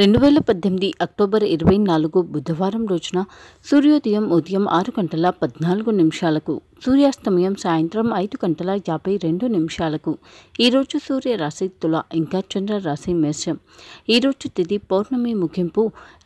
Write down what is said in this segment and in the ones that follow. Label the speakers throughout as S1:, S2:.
S1: రెండు వేల పద్దెనిమిది అక్టోబర్ ఇరవై నాలుగు బుధవారం రోజున సూర్యోదయం ఉదయం ఆరు గంటల పద్నాలుగు నిమిషాలకు సూర్యాస్తమయం సాయంత్రం ఐదు గంటల యాభై రెండు నిమిషాలకు ఈరోజు సూర్యరాశి తుల ఇంకా చంద్ర రాశి మేషం ఈరోజు తిది పౌర్ణమి ముగింపు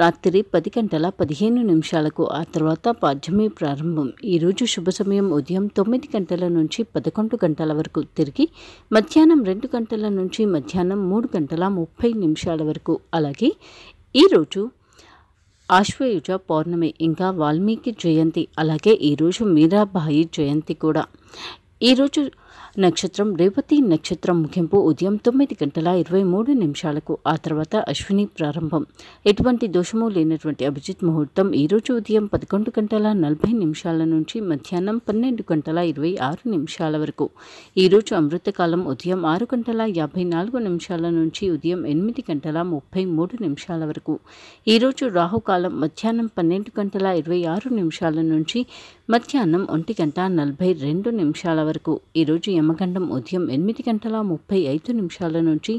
S1: రాత్రి పది గంటల పదిహేను నిమిషాలకు ఆ తర్వాత పాఠ్యమి ప్రారంభం ఈరోజు శుభ సమయం ఉదయం తొమ్మిది గంటల నుంచి పదకొండు గంటల వరకు తిరిగి మధ్యాహ్నం రెండు గంటల నుంచి మధ్యాహ్నం మూడు గంటల ముప్పై నిమిషాల వరకు అలాగే ఈరోజు ఆశ్వయుజ పౌర్ణమి ఇంకా వాల్మీకి జయంతి అలాగే ఈరోజు మీరాబాయి జయంతి కూడా ఈరోజు నక్షత్రం రేవతి నక్షత్రం ముగింపు ఉదయం తొమ్మిది గంటల ఇరవై మూడు నిమిషాలకు ఆ తర్వాత అశ్విని ప్రారంభం ఎటువంటి దోషము లేనటువంటి అభిజిత్ ముహూర్తం ఈరోజు ఉదయం పదకొండు గంటల నలభై నిమిషాల నుంచి మధ్యాహ్నం పన్నెండు గంటల ఇరవై ఆరు నిమిషాల వరకు ఈరోజు అమృతకాలం ఉదయం ఆరు గంటల యాభై నాలుగు నిమిషాల నుంచి ఉదయం ఎనిమిది గంటల ముప్పై మూడు నిమిషాల వరకు ఈరోజు రాహుకాలం మధ్యాహ్నం పన్నెండు గంటల ఇరవై ఆరు నిమిషాల నుంచి మధ్యాహ్నం ఒంటి గంట నలభై రెండు నిమిషాల వరకు ఈరోజు రోజు యమగండం ఉదయం ఎనిమిది గంటల ముప్పై ఐదు నిమిషాల నుంచి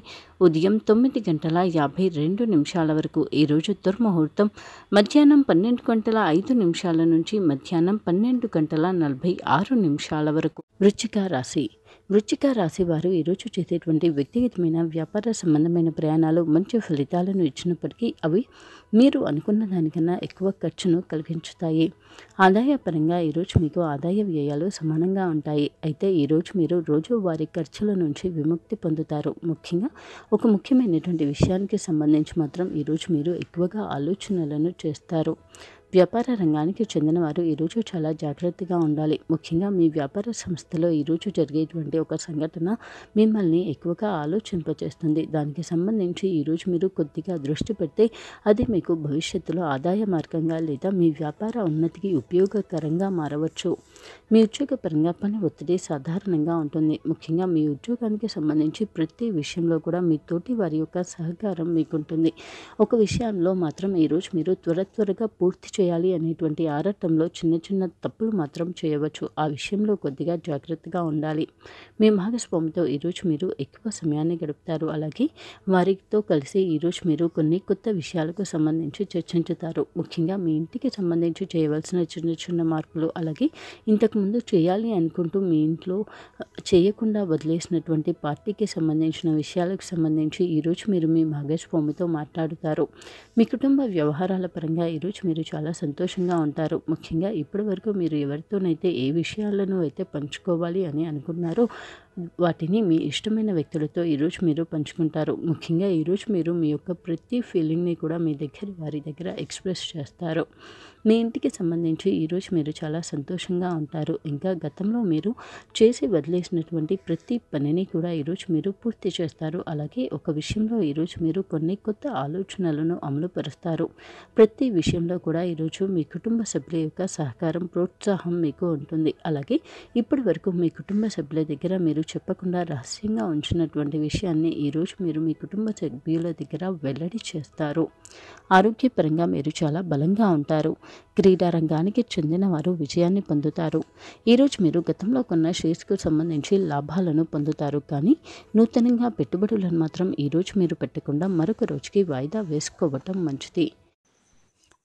S1: ఉదయం తొమ్మిది గంటల యాభై రెండు నిమిషాల వరకు ఈరోజు దుర్ముహూర్తం మధ్యాహ్నం పన్నెండు గంటల ఐదు నిమిషాల నుంచి మధ్యాహ్నం పన్నెండు గంటల నలభై ఆరు నిమిషాల వరకు వృచ్చిక రాశి వృచ్చిక రాశివారు ఈరోజు చేసేటువంటి వ్యక్తిగతమైన వ్యాపార సంబంధమైన ప్రయాణాలు మంచి ఫలితాలను ఇచ్చినప్పటికీ అవి మీరు అనుకున్న దానికన్నా ఎక్కువ ఖర్చును కలిగించుతాయి ఆదాయ పరంగా ఈరోజు మీకు ఆదాయ వ్యయాలు సమానంగా ఉంటాయి అయితే ఈరోజు మీరు రోజువారీ ఖర్చుల నుంచి విముక్తి పొందుతారు ముఖ్యంగా ఒక ముఖ్యమైనటువంటి విషయానికి సంబంధించి మాత్రం ఈరోజు మీరు ఎక్కువగా ఆలోచనలను చేస్తారు వ్యాపార రంగానికి చెందినవారు ఈరోజు చాలా జాగ్రత్తగా ఉండాలి ముఖ్యంగా మీ వ్యాపార సంస్థలో ఈరోజు జరిగేటువంటి ఒక సంఘటన మిమ్మల్ని ఎక్కువగా ఆలోచింపచేస్తుంది దానికి సంబంధించి ఈరోజు మీరు కొద్దిగా దృష్టి పెడితే అది మీకు భవిష్యత్తులో ఆదాయ మార్గంగా లేదా మీ వ్యాపార ఉన్నతికి ఉపయోగకరంగా మారవచ్చు మీ ఉద్యోగపరంగా పని ఒత్తిడి సాధారణంగా ఉంటుంది ముఖ్యంగా మీ ఉద్యోగానికి సంబంధించి ప్రతి విషయంలో కూడా మీ తోటి వారి యొక్క సహకారం మీకుంటుంది ఒక విషయంలో మాత్రం ఈరోజు మీరు త్వర త్వరగా పూర్తి చే చేయాలి అనేటువంటి ఆరాటంలో చిన్న చిన్న తప్పులు మాత్రం చేయవచ్చు ఆ విషయంలో కొద్దిగా జాగ్రత్తగా ఉండాలి మీ భాగస్వామితో ఈరోజు మీరు ఎక్కువ సమయాన్ని గడుపుతారు అలాగే వారితో కలిసి ఈరోజు మీరు కొన్ని కొత్త విషయాలకు సంబంధించి చర్చించుతారు ముఖ్యంగా మీ ఇంటికి సంబంధించి చేయవలసిన చిన్న చిన్న మార్పులు అలాగే ఇంతకుముందు చేయాలి అనుకుంటూ మీ ఇంట్లో చేయకుండా వదిలేసినటువంటి పార్టీకి సంబంధించిన విషయాలకు సంబంధించి ఈరోజు మీరు మీ భాగస్వామితో మాట్లాడుతారు మీ కుటుంబ వ్యవహారాల పరంగా ఈరోజు మీరు చాలా సంతోషంగా ఉంటారు ముఖ్యంగా ఇప్పటి వరకు మీరు ఎవరితోనైతే ఏ విషయాలను అయితే పంచుకోవాలి అని అనుకున్నారో వాటిని మీ ఇష్టమైన వ్యక్తులతో ఈరోజు మీరు పంచుకుంటారు ముఖ్యంగా ఈరోజు మీరు మీ యొక్క ప్రతి ఫీలింగ్ని కూడా మీ దగ్గర వారి దగ్గర ఎక్స్ప్రెస్ చేస్తారు మీ ఇంటికి సంబంధించి ఈరోజు మీరు చాలా సంతోషంగా ఉంటారు ఇంకా గతంలో మీరు చేసి వదిలేసినటువంటి ప్రతి పనిని కూడా ఈరోజు మీరు పూర్తి చేస్తారు అలాగే ఒక విషయంలో ఈరోజు మీరు కొన్ని కొత్త ఆలోచనలను అమలుపరుస్తారు ప్రతి విషయంలో కూడా ఈరోజు మీ కుటుంబ సభ్యుల యొక్క సహకారం ప్రోత్సాహం మీకు ఉంటుంది అలాగే ఇప్పటి వరకు మీ కుటుంబ సభ్యుల దగ్గర మీరు చెప్పకుండా రహస్యంగా ఉంచినటువంటి విషయాన్ని ఈరోజు మీరు మీ కుటుంబ సభ్యుల దగ్గర వెల్లడి చేస్తారు ఆరోగ్యపరంగా మీరు చాలా బలంగా ఉంటారు క్రీడా రంగానికి చెందిన వారు విజయాన్ని పొందుతారు ఈరోజు మీరు గతంలో కొన్న షేర్స్కు సంబంధించి లాభాలను పొందుతారు కానీ నూతనంగా పెట్టుబడులను మాత్రం ఈరోజు మీరు పెట్టకుండా మరొక రోజుకి వాయిదా వేసుకోవటం మంచిది